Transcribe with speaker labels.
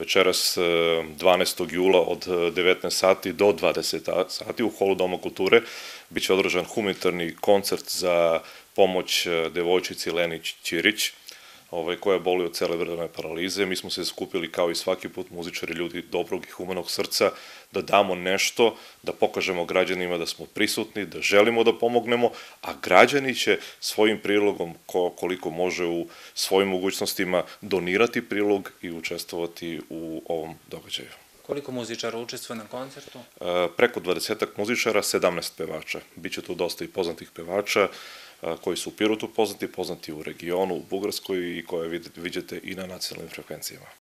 Speaker 1: večeras 12. E, jula od 19 e, sati do 20 sati u holu Doma kulture biće održan humanitarni koncert za pomoć e, devojčici Leni Ćirić, ovaj, koja bolio od celebrane paralize. Mi smo se skupili kao i svaki put muzičari, ljudi dobrog i humanog srca, da damo nešto, da pokažemo građanima da smo prisutni, da želimo da pomognemo, a građani će svojim prilogom, ko, koliko može u svojim mogućnostima, donirati prilog i učestvovati u ovom događaju.
Speaker 2: Koliko muzičara učestvuje na koncertu? E,
Speaker 1: preko 20 muzičara, 17 pevača. Biće tu dosta i poznatih pevača, koji su u Pirotu poznati, poznati u regionu, u Bugarskoj i koje vidite i na nacionalnim frekvencijama.